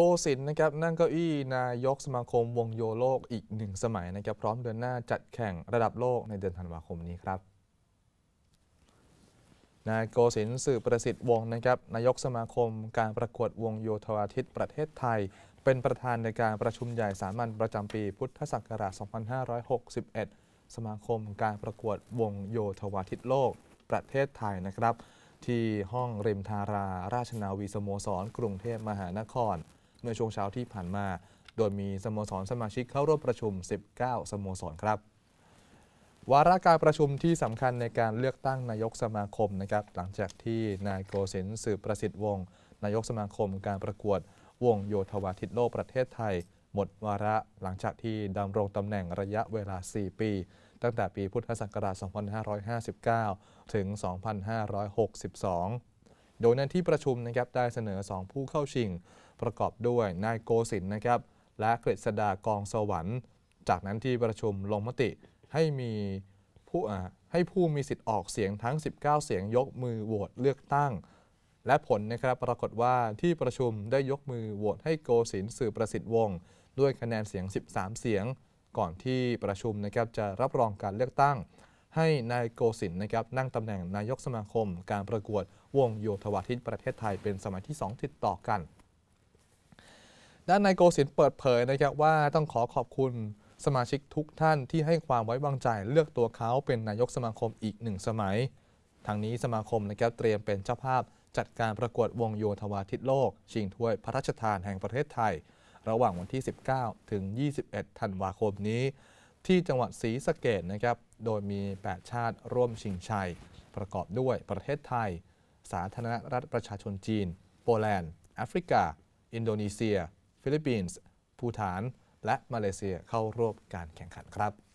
โกศินนะครับนั่งเก้าอี้นายกสมาคมวงโยโลกอีกหนึ่งสมัยนะครับพร้อมเดือนหน้าจัดแข่งระดับโลกในเดือนธันวาคมนี้ครับนายโกศินสื่อประสิทธิ์วงนะครับนายกสมาคมการประกวดวงโยธวาทิตประเทศไทย เป็นประธานในการประชุมใหญ่สามัญประจำปีพุทธศักราช2561สมาคมการประกวดวงโยธวาทิตโลกประเทศไทยนะครับ ที่ห้องริมทาราราชนาวีสโมสรกรุงเทพมหานครเมื่อช่วงเช้าที่ผ่านมา โดยมีสโมสรสมาชิกเข้าร่วมประชุม 19 สโมสรครับ วาระการประชุมที่สำคัญในการเลือกตั้งนายกสมาคมนะครับ หลังจากที่นายโกเซนสืบประสิทธิ์วง นายกสมาคมการประกวด วงโยธวาทิตโลกประเทศไทย หมดวาระหลังจากที่ดำรงตำแหน่งระยะเวลา 4 ปี ตั้งแต่ปีพุทธศักราช 2559 ถึง 2562 โดยในที่ประชุมนะครับ ได้เสนอ 2 ผู้เข้าชิงประกอบด้วยนายโกศินนะครับและกฤษดากองสวรรค์ จากนั้นที่ประชุมลงมติให้มีผู้ให้ผู้มีสิทธิ์ออกเสียงทั้ง 19 เสียงยกมือโหวตเลือกตั้ง และผลนะครับปรากฏว่าที่ประชุมได้ยกมือโหวตให้โกศินสื่อประสิทธิ์วงด้วยคะแนนเสียง 13 เสียงก่อนที่ประชุมนะครับจะรับรองการเลือกตั้ง ให้นายโกศินนะครับนั่งตำแหน่งนายกสมาคมการประกวดวงโยธวาทิตประเทศไทย เป็นสมัยที่2ติดต่อกันด้านนายโกศินเปิดเผยนะครับว่าต้องขอขอบคุณสมาชิกทุกท่านที่ให้ความไว้วางใจเลือกตัวเขาเป็นนายกสมาคมอีกหนึ่งสมัย ทางนี้สมาคมนะครับเตรียมเป็นเจ้าภาพจัดการประกวดวงโยธวาทิตโลกชิงถ้วยพระราชทานแห่งประเทศไทย ระหว่างวันที่ 19 ถึง 21 ธันวาคมนี้ ที่จังหวัดศรีสะเกดนะครับ โดยมี 8 ชาติร่วมชิงชัย ประกอบด้วยประเทศไทย สาธารณรัฐประชาชนจีน โปแลนด์แอฟริกา อินโดนีเซียฟิลิปปินส์ ภูฐาน และมาเลเซียเข้าร่วมการแข่งขันครับ